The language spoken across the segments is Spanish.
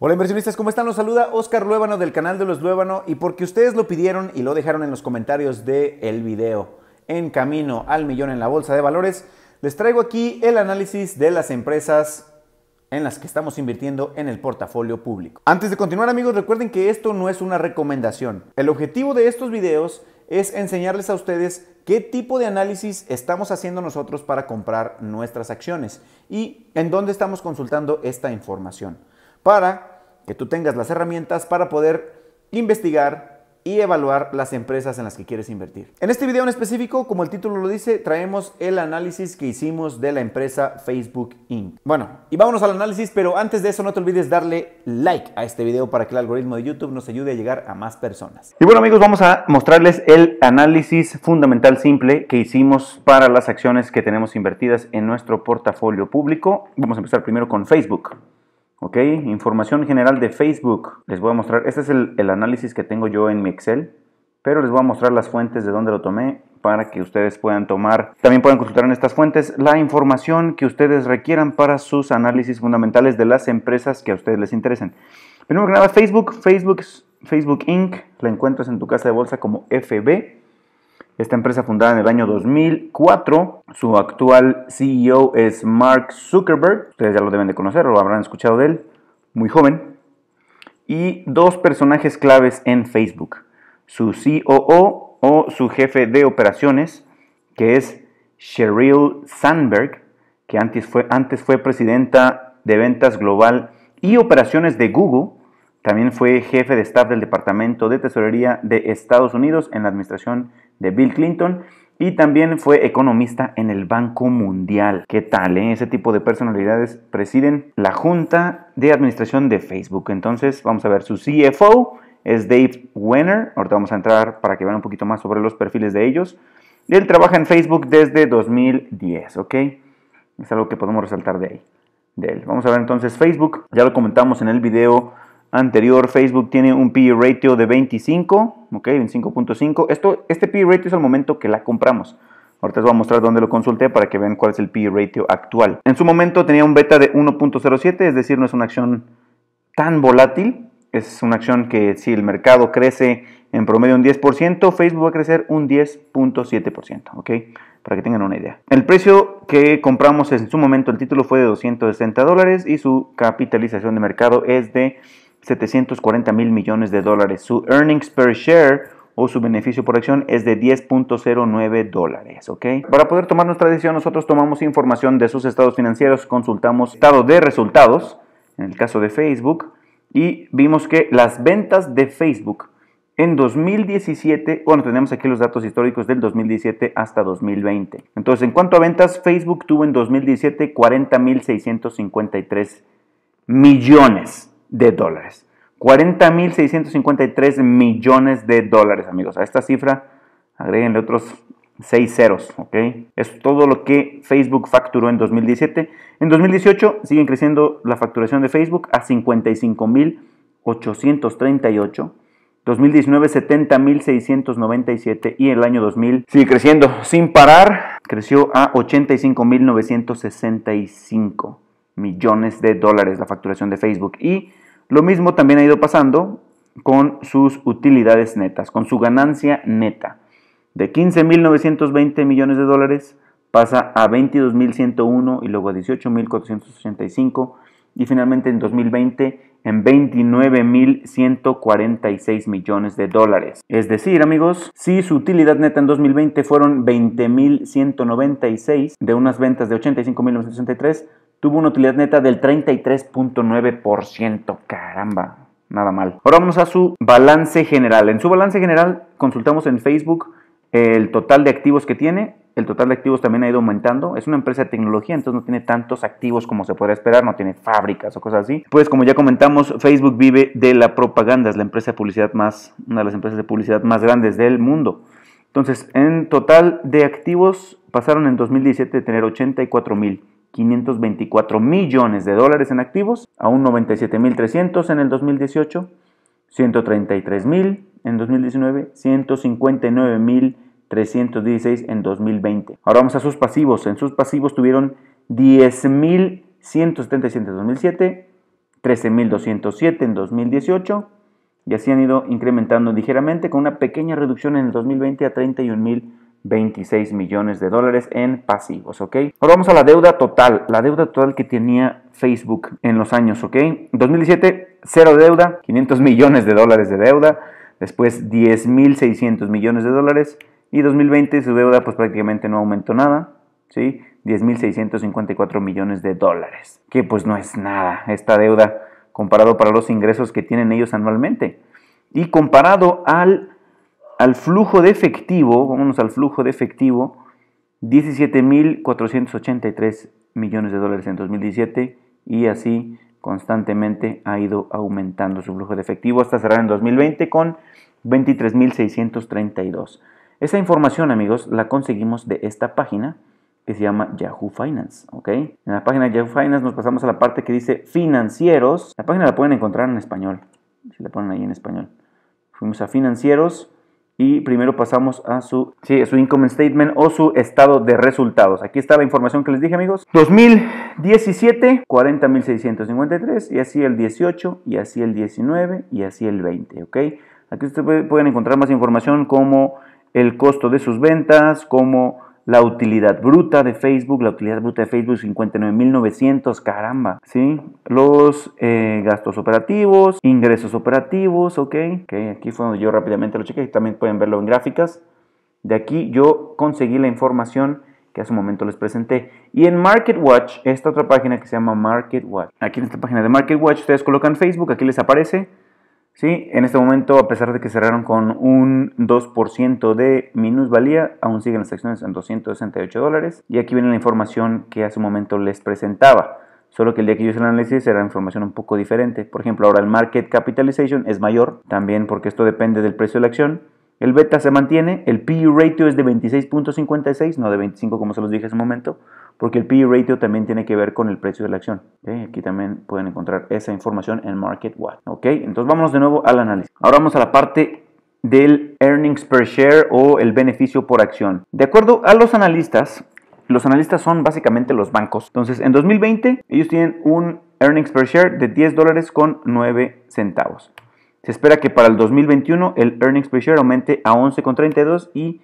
Hola inversionistas, ¿cómo están? Los saluda Oscar Luébano del canal de los Luébano y porque ustedes lo pidieron y lo dejaron en los comentarios del video en camino al millón en la bolsa de valores, les traigo aquí el análisis de las empresas en las que estamos invirtiendo en el portafolio público. Antes de continuar amigos, recuerden que esto no es una recomendación. El objetivo de estos videos es enseñarles a ustedes qué tipo de análisis estamos haciendo nosotros para comprar nuestras acciones y en dónde estamos consultando esta información para que tú tengas las herramientas para poder investigar y evaluar las empresas en las que quieres invertir. En este video en específico, como el título lo dice, traemos el análisis que hicimos de la empresa Facebook Inc. Bueno, y vámonos al análisis, pero antes de eso no te olvides darle like a este video para que el algoritmo de YouTube nos ayude a llegar a más personas. Y bueno amigos, vamos a mostrarles el análisis fundamental simple que hicimos para las acciones que tenemos invertidas en nuestro portafolio público. Vamos a empezar primero con Facebook. ¿Ok? Información general de Facebook. Les voy a mostrar, este es el, análisis que tengo yo en mi Excel, pero les voy a mostrar las fuentes de donde lo tomé para que ustedes puedan tomar, también pueden consultar en estas fuentes la información que ustedes requieran para sus análisis fundamentales de las empresas que a ustedes les interesen. Primero que nada, Facebook, Facebook, Facebook Inc. La encuentras en tu casa de bolsa como FB. Esta empresa fundada en el año 2004 su actual CEO es Mark Zuckerberg, ustedes ya lo deben de conocer, lo habrán escuchado de él, muy joven. Y dos personajes claves en Facebook, su COO e o su jefe de operaciones, que es Sheryl Sandberg, que antes fue, antes fue presidenta de ventas global y operaciones de Google, también fue jefe de staff del Departamento de Tesorería de Estados Unidos en la administración de Bill Clinton y también fue economista en el Banco Mundial. ¿Qué tal? Eh? Ese tipo de personalidades presiden la Junta de Administración de Facebook. Entonces, vamos a ver su CFO. Es Dave Wenner. Ahorita vamos a entrar para que vean un poquito más sobre los perfiles de ellos. Él trabaja en Facebook desde 2010, ¿ok? Es algo que podemos resaltar de ahí. De él. Vamos a ver entonces Facebook. Ya lo comentamos en el video anterior, Facebook tiene un PE ratio de 25, ok, 25.5. este PE ratio es el momento que la compramos. Ahorita les voy a mostrar dónde lo consulté para que vean cuál es el PE ratio actual. En su momento tenía un beta de 1.07, es decir, no es una acción tan volátil. Es una acción que si el mercado crece en promedio un 10%, Facebook va a crecer un 10.7%, ok, para que tengan una idea. El precio que compramos en su momento, el título fue de 260 dólares y su capitalización de mercado es de 740 mil millones de dólares. Su earnings per share o su beneficio por acción es de 10.09 dólares, Para poder tomar nuestra decisión, nosotros tomamos información de sus estados financieros, consultamos estado de resultados, en el caso de Facebook, y vimos que las ventas de Facebook en 2017, bueno, tenemos aquí los datos históricos del 2017 hasta 2020. Entonces, en cuanto a ventas, Facebook tuvo en 2017 40.653 millones de dólares. 40.653 millones de dólares, amigos. A esta cifra agreguenle otros 6 ceros, ¿ok? Es todo lo que Facebook facturó en 2017. En 2018 siguen creciendo la facturación de Facebook a 55.838. 2019 70.697 y el año 2000 sigue creciendo sin parar, creció a 85.965 millones de dólares la facturación de Facebook y lo mismo también ha ido pasando con sus utilidades netas, con su ganancia neta. De 15.920 millones de dólares pasa a 22.101 y luego a 18.485 y finalmente en 2020 en 29.146 millones de dólares. Es decir, amigos, si su utilidad neta en 2020 fueron 20.196 de unas ventas de 85.963, tuvo una utilidad neta del 33.9%. Caramba, nada mal. Ahora vamos a su balance general. En su balance general consultamos en Facebook el total de activos que tiene, el total de activos también ha ido aumentando. Es una empresa de tecnología, entonces no tiene tantos activos como se podría esperar, no tiene fábricas o cosas así. Pues como ya comentamos, Facebook vive de la propaganda, es la empresa de publicidad más, una de las empresas de publicidad más grandes del mundo. Entonces, en total de activos pasaron en 2017 de tener 84.524 millones de dólares en activos a un 97.300 en el 2018 133 mil en 2019, 159 mil 316 en 2020. Ahora vamos a sus pasivos. En sus pasivos tuvieron 10.177 en 2007, 13.207 en 2018 y así han ido incrementando ligeramente con una pequeña reducción en el 2020 a 31.000. 26 millones de dólares en pasivos, ¿ok? Ahora vamos a la deuda total, la deuda total que tenía Facebook en los años, ¿ok? 2017, cero deuda, 500 millones de dólares de deuda, después 10.600 millones de dólares y 2020 su deuda pues prácticamente no aumentó nada, ¿sí? 10.654 millones de dólares, que pues no es nada esta deuda comparado para los ingresos que tienen ellos anualmente y comparado al al flujo de efectivo, vámonos al flujo de efectivo, 17.483 millones de dólares en 2017 y así constantemente ha ido aumentando su flujo de efectivo hasta cerrar en 2020 con 23.632. Esa información, amigos, la conseguimos de esta página que se llama Yahoo Finance, ¿ok? En la página de Yahoo Finance nos pasamos a la parte que dice financieros. La página la pueden encontrar en español, si la ponen ahí en español. Fuimos a financieros, y primero pasamos a su, sí, su income statement o su estado de resultados. Aquí está la información que les dije, amigos. 2017, 40.653 y así el 18 y así el 19 y así el 20, ¿ok? Aquí ustedes pueden encontrar más información como el costo de sus ventas, como la utilidad bruta de Facebook, la utilidad bruta de Facebook 59.900, caramba, ¿sí? Los eh, gastos operativos, ingresos operativos, ¿ok? Ok, aquí fue donde yo rápidamente lo chequeé, y también pueden verlo en gráficas. De aquí yo conseguí la información que hace un momento les presenté. Y en MarketWatch, esta otra página que se llama MarketWatch. Aquí en esta página de MarketWatch ustedes colocan Facebook, aquí les aparece Sí, en este momento, a pesar de que cerraron con un 2% de minusvalía, aún siguen las acciones en 268 dólares. Y aquí viene la información que hace un momento les presentaba. Solo que el día que yo hice el análisis era información un poco diferente. Por ejemplo, ahora el market capitalization es mayor, también porque esto depende del precio de la acción. El beta se mantiene, el P.U. E ratio es de 26.56, no de 25 como se los dije hace un momento porque el PE ratio también tiene que ver con el precio de la acción. Aquí también pueden encontrar esa información en MarketWatch. ¿ok? Entonces vamos de nuevo al análisis. Ahora vamos a la parte del earnings per share o el beneficio por acción. De acuerdo a los analistas, los analistas son básicamente los bancos. Entonces, en 2020 ellos tienen un earnings per share de 10 dólares con 9 centavos. Se espera que para el 2021 el earnings per share aumente a 11,32 y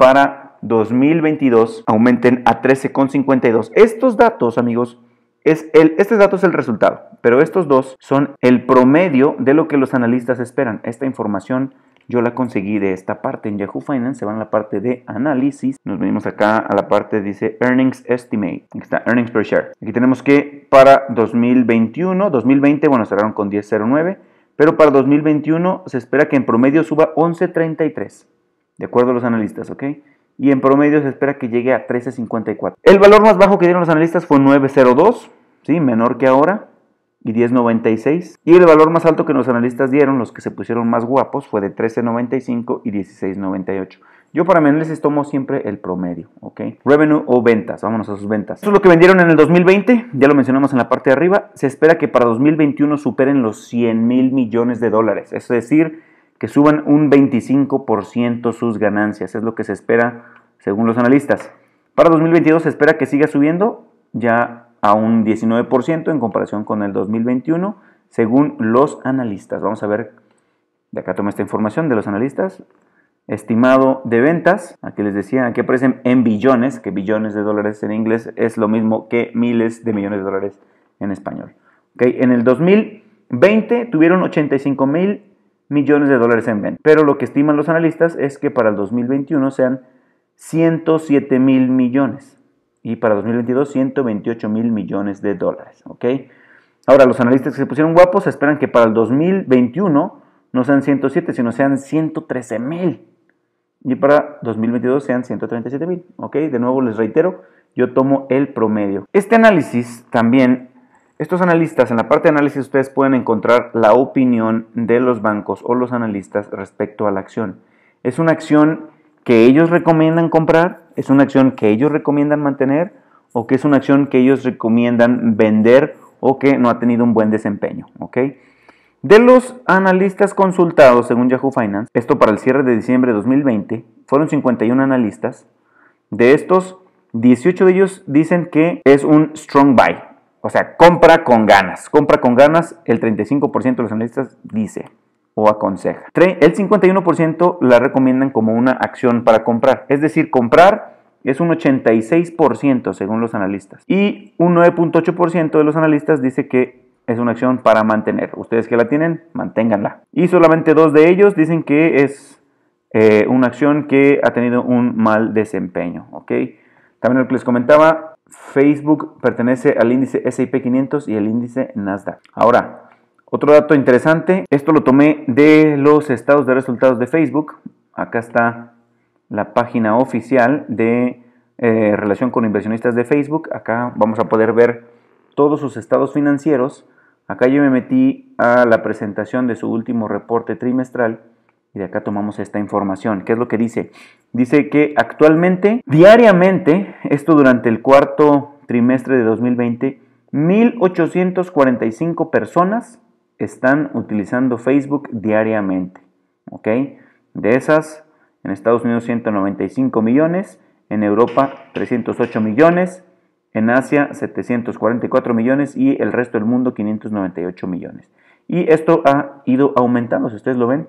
para 2022 aumenten a 13,52. Estos datos, amigos, es el, este dato es el resultado, pero estos dos son el promedio de lo que los analistas esperan. Esta información yo la conseguí de esta parte en Yahoo Finance. Se van a la parte de análisis. Nos venimos acá a la parte dice Earnings Estimate. Aquí está Earnings per Share. Aquí tenemos que para 2021, 2020, bueno, cerraron con 10.09, pero para 2021 se espera que en promedio suba 11.33 de acuerdo a los analistas, ¿ok? Y en promedio se espera que llegue a 13.54. El valor más bajo que dieron los analistas fue 9.02, ¿sí? Menor que ahora, y 10.96. Y el valor más alto que los analistas dieron, los que se pusieron más guapos, fue de 13.95 y 16.98. Yo para mí les tomo siempre el promedio, ¿ok? Revenue o ventas, vámonos a sus ventas. Esto es lo que vendieron en el 2020, ya lo mencionamos en la parte de arriba. Se espera que para 2021 superen los 100 mil millones de dólares, es decir, que suban un 25% sus ganancias. Es lo que se espera según los analistas. Para 2022 se espera que siga subiendo ya a un 19% en comparación con el 2021 según los analistas. Vamos a ver, de acá toma esta información de los analistas. Estimado de ventas, aquí les decía, aquí aparecen en billones, que billones de dólares en inglés es lo mismo que miles de millones de dólares en español. En el 2020 tuvieron 85 mil millones de dólares en venta. Pero lo que estiman los analistas es que para el 2021 sean 107 mil millones y para 2022 128 mil millones de dólares. Ahora, los analistas que se pusieron guapos esperan que para el 2021 no sean 107, sino sean 113 mil. Y para 2022 sean 137 mil. De nuevo les reitero, yo tomo el promedio. Este análisis también estos analistas, en la parte de análisis ustedes pueden encontrar la opinión de los bancos o los analistas respecto a la acción. ¿Es una acción que ellos recomiendan comprar? ¿Es una acción que ellos recomiendan mantener? ¿O que es una acción que ellos recomiendan vender o que no ha tenido un buen desempeño? De los analistas consultados según Yahoo Finance, esto para el cierre de diciembre de 2020, fueron 51 analistas. De estos, 18 de ellos dicen que es un strong buy, o sea, compra con ganas. Compra con ganas, el 35% de los analistas dice o aconseja. El 51% la recomiendan como una acción para comprar. Es decir, comprar es un 86% según los analistas. Y un 9.8% de los analistas dice que es una acción para mantener. Ustedes que la tienen, manténganla. Y solamente dos de ellos dicen que es eh, una acción que ha tenido un mal desempeño. Okay. También lo que les comentaba, Facebook pertenece al índice S&P 500 y el índice Nasdaq. Ahora, otro dato interesante, esto lo tomé de los estados de resultados de Facebook. Acá está la página oficial de eh, relación con inversionistas de Facebook. Acá vamos a poder ver todos sus estados financieros. Acá yo me metí a la presentación de su último reporte trimestral y de acá tomamos esta información. ¿Qué es lo que dice? Dice que actualmente, diariamente, esto durante el cuarto trimestre de 2020, 1.845 personas están utilizando Facebook diariamente. ¿Ok? De esas, en Estados Unidos 195 millones, en Europa 308 millones, en Asia 744 millones y el resto del mundo 598 millones. Y esto ha ido aumentando, si ustedes lo ven,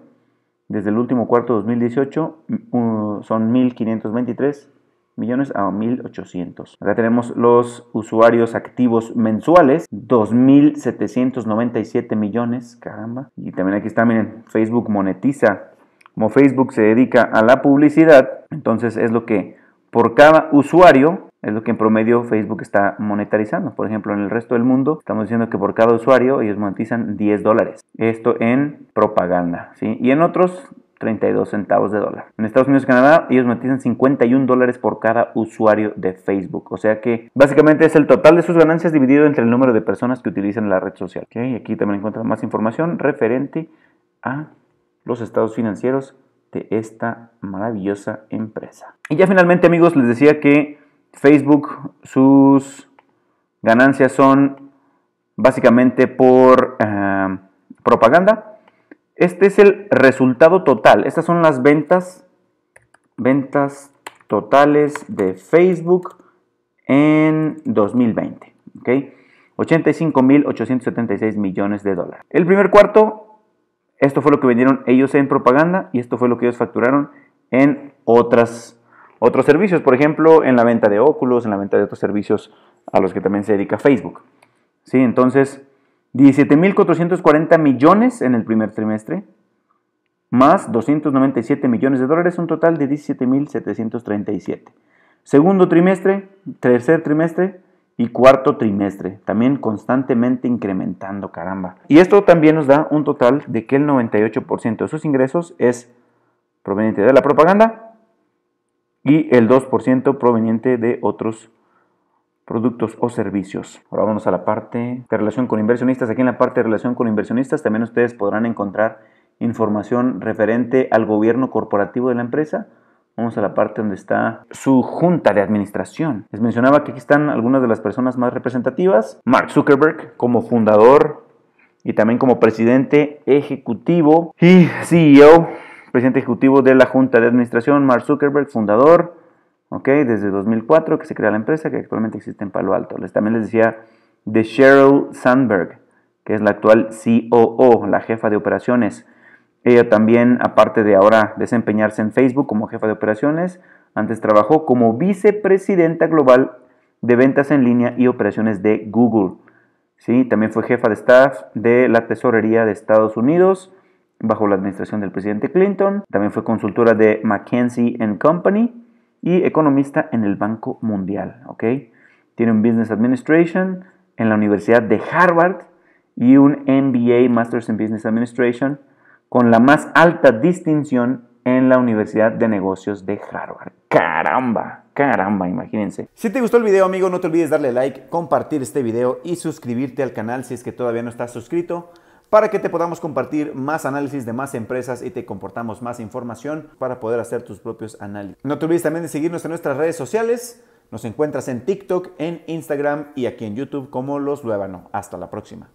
desde el último cuarto de 2018 mm, son 1.523 millones a 1.800. Acá tenemos los usuarios activos mensuales, 2.797 millones, caramba. Y también aquí está, miren, Facebook monetiza. Como Facebook se dedica a la publicidad, entonces es lo que por cada usuario es lo que en promedio Facebook está monetarizando. Por ejemplo, en el resto del mundo estamos diciendo que por cada usuario ellos monetizan 10 dólares. Esto en propaganda, ¿sí? Y en otros 32 centavos de dólar. En Estados Unidos y Canadá ellos monetizan 51 dólares por cada usuario de Facebook. O sea que básicamente es el total de sus ganancias dividido entre el número de personas que utilizan la red social. Y aquí también encuentran más información referente a los estados financieros de esta maravillosa empresa. Y ya finalmente amigos les decía que Facebook sus ganancias son básicamente por eh, propaganda. Este es el resultado total. Estas son las ventas, ventas totales de Facebook en 2020. 85.876 millones de dólares. El primer cuarto, esto fue lo que vendieron ellos en propaganda y esto fue lo que ellos facturaron en otras otros servicios, por ejemplo, en la venta de óculos, en la venta de otros servicios a los que también se dedica Facebook. ¿Sí? Entonces, 17.440 millones en el primer trimestre, más 297 millones de dólares, un total de 17.737. Segundo trimestre, tercer trimestre y cuarto trimestre, también constantemente incrementando, caramba. Y esto también nos da un total de que el 98% de sus ingresos es proveniente de la propaganda y el 2% proveniente de otros productos o servicios. Ahora vamos a la parte de relación con inversionistas. Aquí en la parte de relación con inversionistas también ustedes podrán encontrar información referente al gobierno corporativo de la empresa. Vamos a la parte donde está su junta de administración. Les mencionaba que aquí están algunas de las personas más representativas. Mark Zuckerberg como fundador y también como presidente ejecutivo y CEO presidente ejecutivo de la Junta de Administración, Mark Zuckerberg, fundador, Desde 2004 que se crea la empresa que actualmente existe en Palo Alto. Les, también les decía de Sheryl Sandberg, que es la actual COO, la jefa de operaciones. Ella también, aparte de ahora desempeñarse en Facebook como jefa de operaciones, antes trabajó como vicepresidenta global de ventas en línea y operaciones de Google. ¿Sí? También fue jefa de staff de la Tesorería de Estados Unidos bajo la administración del presidente Clinton. También fue consultora de McKinsey ⁇ Company y economista en el Banco Mundial. ¿okay? Tiene un Business Administration en la Universidad de Harvard y un MBA, Masters in Business Administration, con la más alta distinción en la Universidad de Negocios de Harvard. Caramba, caramba, imagínense. Si te gustó el video, amigo, no te olvides darle like, compartir este video y suscribirte al canal si es que todavía no estás suscrito para que te podamos compartir más análisis de más empresas y te comportamos más información para poder hacer tus propios análisis. No te olvides también de seguirnos en nuestras redes sociales. Nos encuentras en TikTok, en Instagram y aquí en YouTube como Los Luébano. Hasta la próxima.